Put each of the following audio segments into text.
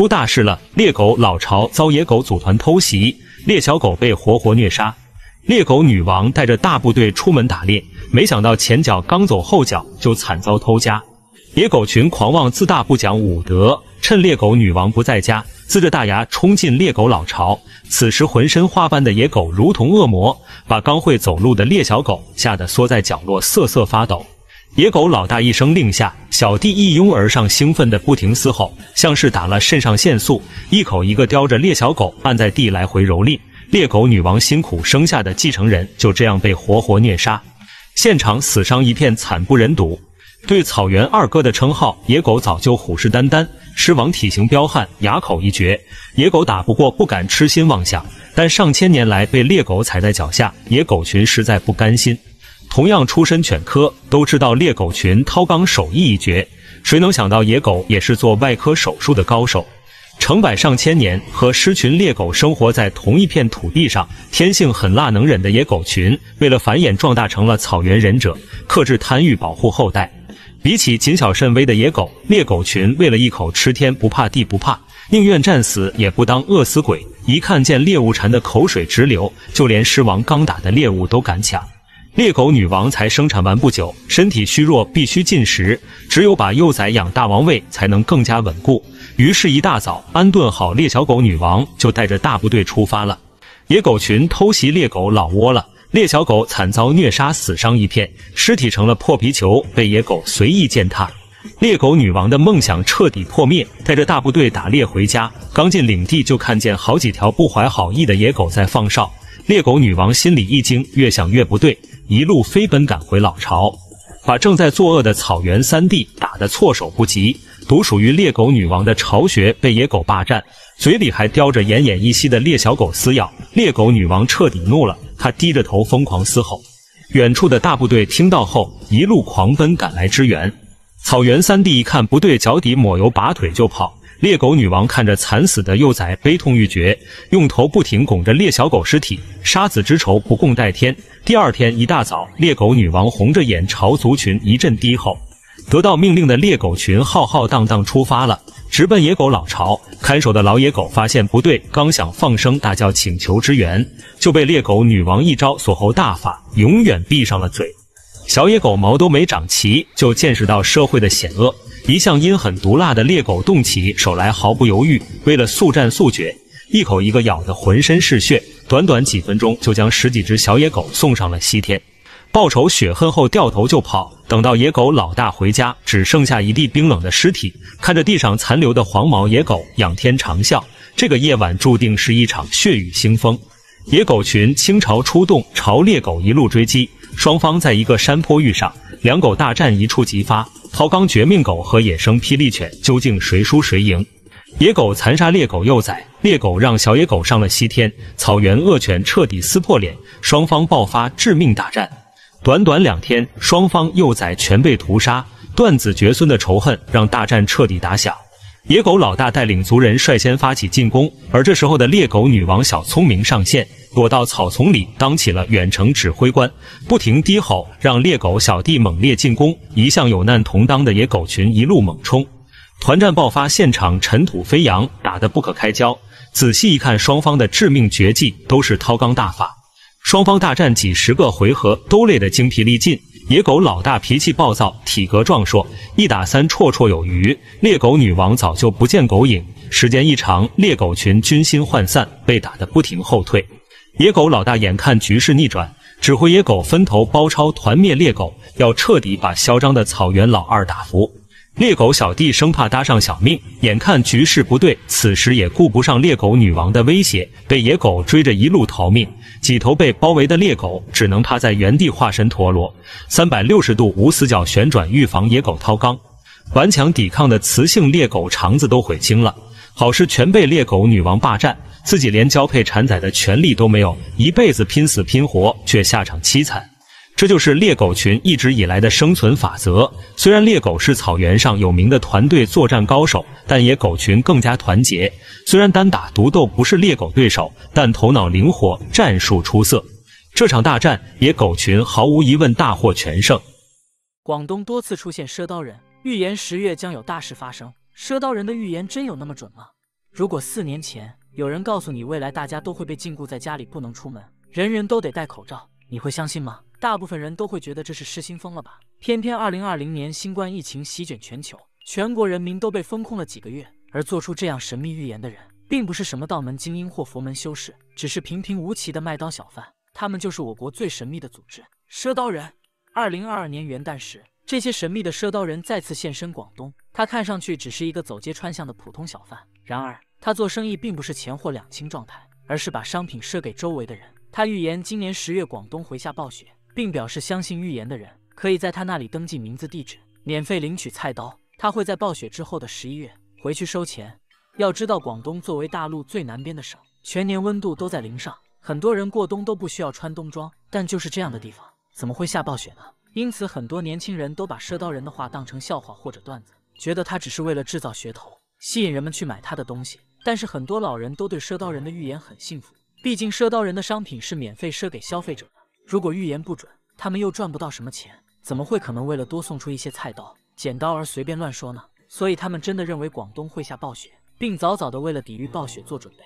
出大事了！猎狗老巢遭野狗组团偷袭，猎小狗被活活虐杀。猎狗女王带着大部队出门打猎，没想到前脚刚走，后脚就惨遭偷家。野狗群狂妄自大，不讲武德，趁猎狗女王不在家，呲着大牙冲进猎狗老巢。此时浑身花斑的野狗如同恶魔，把刚会走路的猎小狗吓得缩在角落瑟瑟发抖。野狗老大一声令下，小弟一拥而上，兴奋地不停嘶吼，像是打了肾上腺素，一口一个叼着猎小狗按在地来回蹂躏。猎狗女王辛苦生下的继承人就这样被活活虐杀，现场死伤一片，惨不忍睹。对草原二哥的称号，野狗早就虎视眈眈。狮王体型彪悍，牙口一绝，野狗打不过不敢痴心妄想，但上千年来被猎狗踩在脚下，野狗群实在不甘心。同样出身犬科，都知道猎狗群掏肛手艺一绝。谁能想到野狗也是做外科手术的高手？成百上千年和狮群猎狗生活在同一片土地上，天性狠辣能忍的野狗群，为了繁衍壮大成了草原忍者，克制贪欲，保护后代。比起谨小慎微的野狗，猎狗群为了一口吃天不怕地不怕，宁愿战死也不当饿死鬼。一看见猎物馋得口水直流，就连狮王刚打的猎物都敢抢。猎狗女王才生产完不久，身体虚弱，必须进食。只有把幼崽养大，王位才能更加稳固。于是，一大早安顿好猎小狗女王，就带着大部队出发了。野狗群偷袭猎狗老窝了，猎小狗惨遭虐杀，死伤一片，尸体成了破皮球，被野狗随意践踏。猎狗女王的梦想彻底破灭，带着大部队打猎回家。刚进领地，就看见好几条不怀好意的野狗在放哨。猎狗女王心里一惊，越想越不对。一路飞奔赶回老巢，把正在作恶的草原三弟打得措手不及。独属于猎狗女王的巢穴被野狗霸占，嘴里还叼着奄奄一息的猎小狗撕咬。猎狗女王彻底怒了，她低着头疯狂嘶吼。远处的大部队听到后，一路狂奔赶来支援。草原三弟一看不对，脚底抹油，拔腿就跑。猎狗女王看着惨死的幼崽，悲痛欲绝，用头不停拱着猎小狗尸体，杀子之仇不共戴天。第二天一大早，猎狗女王红着眼朝族群一阵低吼，得到命令的猎狗群浩浩荡荡出发了，直奔野狗老巢。看守的老野狗发现不对，刚想放声大叫请求支援，就被猎狗女王一招锁喉大法，永远闭上了嘴。小野狗毛都没长齐，就见识到社会的险恶。一向阴狠毒辣的猎狗动起手来毫不犹豫。为了速战速决，一口一个咬得浑身是血。短短几分钟就将十几只小野狗送上了西天。报仇雪恨后掉头就跑。等到野狗老大回家，只剩下一地冰冷的尸体。看着地上残留的黄毛，野狗仰天长啸。这个夜晚注定是一场血雨腥风。野狗群倾巢出动，朝猎狗一路追击。双方在一个山坡遇上，两狗大战一触即发。掏肛绝命狗和野生霹雳犬究竟谁输谁赢？野狗残杀猎狗幼崽，猎狗让小野狗上了西天。草原恶犬彻底撕破脸，双方爆发致命大战。短短两天，双方幼崽全被屠杀，断子绝孙的仇恨让大战彻底打响。野狗老大带领族人率先发起进攻，而这时候的猎狗女王小聪明上线，躲到草丛里当起了远程指挥官，不停低吼，让猎狗小弟猛烈进攻。一向有难同当的野狗群一路猛冲，团战爆发，现场尘土飞扬，打得不可开交。仔细一看，双方的致命绝技都是掏钢大法，双方大战几十个回合，都累得精疲力尽。野狗老大脾气暴躁，体格壮硕，一打三绰绰有余。猎狗女王早就不见狗影，时间一长，猎狗群军心涣散，被打得不停后退。野狗老大眼看局势逆转，指挥野狗分头包抄，团灭猎狗，要彻底把嚣张的草原老二打服。猎狗小弟生怕搭上小命，眼看局势不对，此时也顾不上猎狗女王的威胁，被野狗追着一路逃命。几头被包围的猎狗只能趴在原地化身陀螺，三百六十度无死角旋转，预防野狗掏肛。顽强抵抗的雌性猎狗肠子都悔青了，好事全被猎狗女王霸占，自己连交配产崽的权利都没有，一辈子拼死拼活却下场凄惨。这就是猎狗群一直以来的生存法则。虽然猎狗是草原上有名的团队作战高手，但野狗群更加团结。虽然单打独斗不是猎狗对手，但头脑灵活，战术出色。这场大战，野狗群毫无疑问大获全胜。广东多次出现赊刀人，预言十月将有大事发生。赊刀人的预言真有那么准吗？如果四年前有人告诉你未来大家都会被禁锢在家里，不能出门，人人都得戴口罩，你会相信吗？大部分人都会觉得这是失心疯了吧？偏偏二零二零年新冠疫情席卷全球，全国人民都被封控了几个月。而做出这样神秘预言的人，并不是什么道门精英或佛门修士，只是平平无奇的卖刀小贩。他们就是我国最神秘的组织——赊刀人。二零二二年元旦时，这些神秘的赊刀人再次现身广东。他看上去只是一个走街串巷的普通小贩，然而他做生意并不是钱货两清状态，而是把商品赊给周围的人。他预言今年十月广东会下暴雪。并表示相信预言的人可以在他那里登记名字、地址，免费领取菜刀。他会在暴雪之后的十一月回去收钱。要知道，广东作为大陆最南边的省，全年温度都在零上，很多人过冬都不需要穿冬装。但就是这样的地方，怎么会下暴雪呢？因此，很多年轻人都把赊刀人的话当成笑话或者段子，觉得他只是为了制造噱头，吸引人们去买他的东西。但是，很多老人都对赊刀人的预言很信服，毕竟赊刀人的商品是免费赊给消费者的。如果预言不准，他们又赚不到什么钱，怎么会可能为了多送出一些菜刀、剪刀而随便乱说呢？所以他们真的认为广东会下暴雪，并早早的为了抵御暴雪做准备。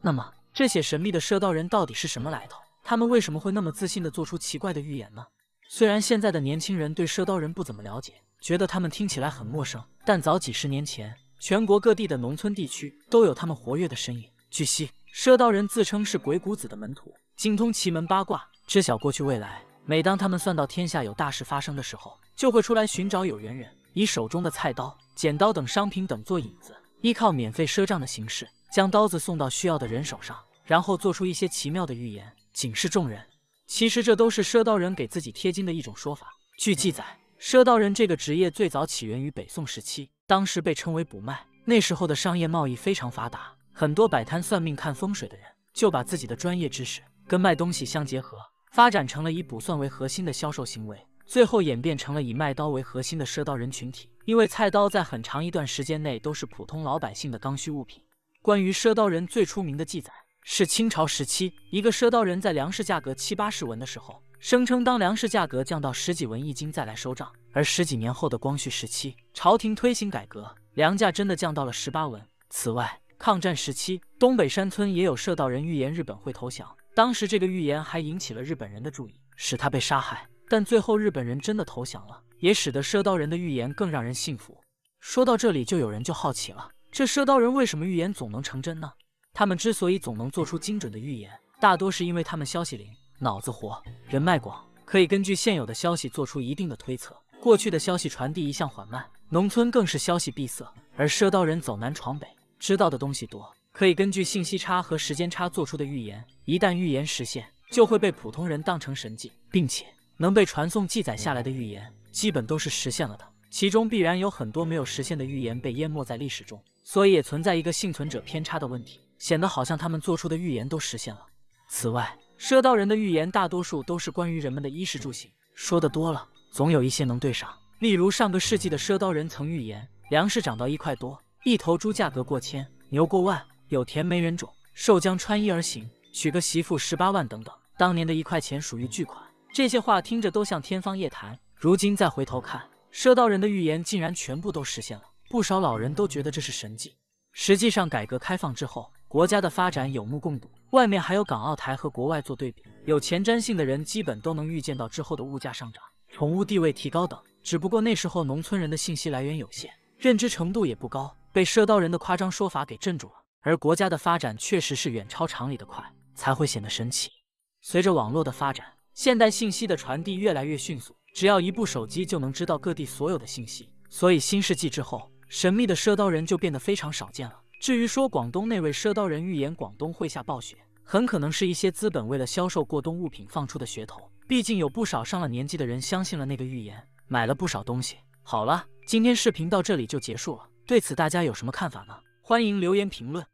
那么，这些神秘的赊刀人到底是什么来头？他们为什么会那么自信的做出奇怪的预言呢？虽然现在的年轻人对赊刀人不怎么了解，觉得他们听起来很陌生，但早几十年前，全国各地的农村地区都有他们活跃的身影。据悉，赊刀人自称是鬼谷子的门徒。精通奇门八卦，知晓过去未来。每当他们算到天下有大事发生的时候，就会出来寻找有缘人，以手中的菜刀、剪刀等商品等做引子，依靠免费赊账的形式，将刀子送到需要的人手上，然后做出一些奇妙的预言，警示众人。其实这都是赊刀人给自己贴金的一种说法。据记载，赊刀人这个职业最早起源于北宋时期，当时被称为卜卖。那时候的商业贸易非常发达，很多摆摊算命、看风水的人就把自己的专业知识。跟卖东西相结合，发展成了以卜算为核心的销售行为，最后演变成了以卖刀为核心的赊刀人群体。因为菜刀在很长一段时间内都是普通老百姓的刚需物品。关于赊刀人最出名的记载是清朝时期，一个赊刀人在粮食价格七八十文的时候，声称当粮食价格降到十几文一斤再来收账。而十几年后的光绪时期，朝廷推行改革，粮价真的降到了十八文。此外，抗战时期，东北山村也有赊刀人预言日本会投降。当时这个预言还引起了日本人的注意，使他被杀害。但最后日本人真的投降了，也使得赊刀人的预言更让人信服。说到这里，就有人就好奇了：这赊刀人为什么预言总能成真呢？他们之所以总能做出精准的预言，大多是因为他们消息灵、脑子活、人脉广，可以根据现有的消息做出一定的推测。过去的消息传递一向缓慢，农村更是消息闭塞，而赊刀人走南闯北，知道的东西多。可以根据信息差和时间差做出的预言，一旦预言实现，就会被普通人当成神迹，并且能被传送记载下来的预言，基本都是实现了的。其中必然有很多没有实现的预言被淹没在历史中，所以也存在一个幸存者偏差的问题，显得好像他们做出的预言都实现了。此外，赊刀人的预言大多数都是关于人们的衣食住行，说的多了，总有一些能对上。例如上个世纪的赊刀人曾预言粮食涨到一块多，一头猪价格过千，牛过万。有田没人种，受将穿衣而行，娶个媳妇十八万等等，当年的一块钱属于巨款。这些话听着都像天方夜谭，如今再回头看，赊刀人的预言竟然全部都实现了。不少老人都觉得这是神迹。实际上，改革开放之后，国家的发展有目共睹。外面还有港澳台和国外做对比，有前瞻性的人基本都能预见到之后的物价上涨、宠物地位提高等。只不过那时候农村人的信息来源有限，认知程度也不高，被赊刀人的夸张说法给镇住了。而国家的发展确实是远超常理的快，才会显得神奇。随着网络的发展，现代信息的传递越来越迅速，只要一部手机就能知道各地所有的信息。所以新世纪之后，神秘的赊刀人就变得非常少见了。至于说广东那位赊刀人预言广东会下暴雪，很可能是一些资本为了销售过冬物品放出的噱头。毕竟有不少上了年纪的人相信了那个预言，买了不少东西。好了，今天视频到这里就结束了。对此大家有什么看法呢？欢迎留言评论。